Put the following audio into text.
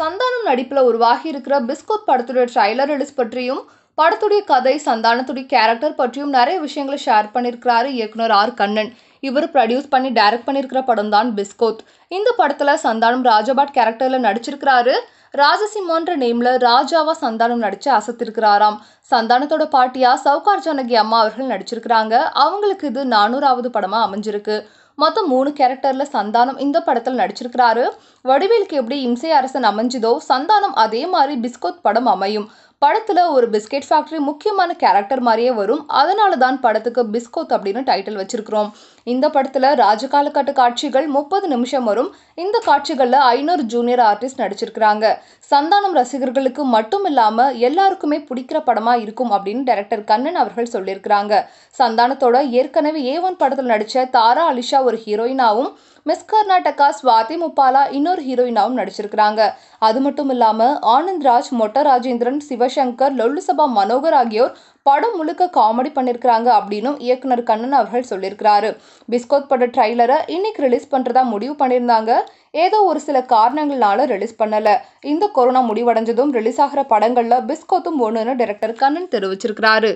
சந்தானம் நடிப்பில் உருவாகி இருக்கிற பிஸ்கோத் படத்துடைய ட்ரைலர் ரிலீஸ் பற்றியும் படத்துடைய கதை சந்தானத்துடைய கேரக்டர் பற்றியும் நிறைய விஷயங்களை ஷேர் பண்ணியிருக்கிறாரு இயக்குனர் ஆர் கண்ணன் இவர் ப்ரொடியூஸ் பண்ணி டைரக்ட் பண்ணியிருக்கிற படம் தான் பிஸ்கோத் இந்த படத்தில் சந்தானம் ராஜபாட் கேரக்டரில் நடிச்சிருக்கிறாரு ராஜசிம்மான்ற நேமில் ராஜாவா சந்தானம் நடித்து அசத்திருக்கிறாராம் சந்தானத்தோட பாட்டியா சவுகார் ஜானகி அம்மா அவர்கள் நடிச்சிருக்கிறாங்க அவங்களுக்கு இது நானூறாவது படமாக அமைஞ்சிருக்கு மொத்தம் மூணு கேரக்டரில் சந்தானம் இந்த படத்தில் நடிச்சிருக்கிறாரு வடிவேலுக்கு எப்படி இம்சை அரசன் அமைஞ்சுதோ சந்தானம் அதே மாதிரி பிஸ்கோத் படம் அமையும் படத்தில் ஒரு பிஸ்கெட் ஃபேக்ட்ரி முக்கியமான கேரக்டர் மாதிரியே வரும் அதனால தான் படத்துக்கு பிஸ்கோத் அப்படின்னு டைட்டில் வச்சிருக்கிறோம் இந்த படத்தில் ராஜகாலகட்ட காட்சிகள் முப்பது நிமிஷம் வரும் இந்த காட்சிகளில் ஐநூறு ஜூனியர் ஆர்டிஸ்ட் நடிச்சிருக்கிறாங்க சந்தானம் ரசிகர்களுக்கு மட்டும் இல்லாமல் எல்லாருக்குமே பிடிக்கிற படமாக இருக்கும் அப்படின்னு டைரக்டர் கண்ணன் அவர்கள் சொல்லியிருக்கிறாங்க சந்தானத்தோட ஏற்கனவே ஏ ஒன் படத்தில் நடித்த தாரா அலிஷா ஒரு ஹீரோயினாவும் மிஸ் கர்நாடகா சுவாதி முப்பாலா இன்னொரு ஹீரோயினாவும் நடிச்சிருக்கிறாங்க அது மட்டும் இல்லாம ஆனந்த்ராஜ் மொட்ட ராஜேந்திரன் சிவசங்கர் லொல்லுசபா மனோகர் ஆகியோர் படம் முழுக்க காமெடி பண்ணியிருக்கிறாங்க அப்படின்னும் இயக்குனர் கண்ணன் அவர்கள் சொல்லியிருக்கிறாரு பிஸ்கோத் பட ட்ரைலரை இன்னைக்கு ரிலீஸ் பண்ணுறதா முடிவு பண்ணியிருந்தாங்க ஏதோ ஒரு சில காரணங்களால ரிலீஸ் பண்ணலை இந்த கொரோனா முடிவடைஞ்சதும் ரிலீஸ் ஆகிற படங்களில் பிஸ்கோத்தும் ஒன்றுன்னு டைரக்டர் கண்ணன் தெரிவிச்சிருக்கிறாரு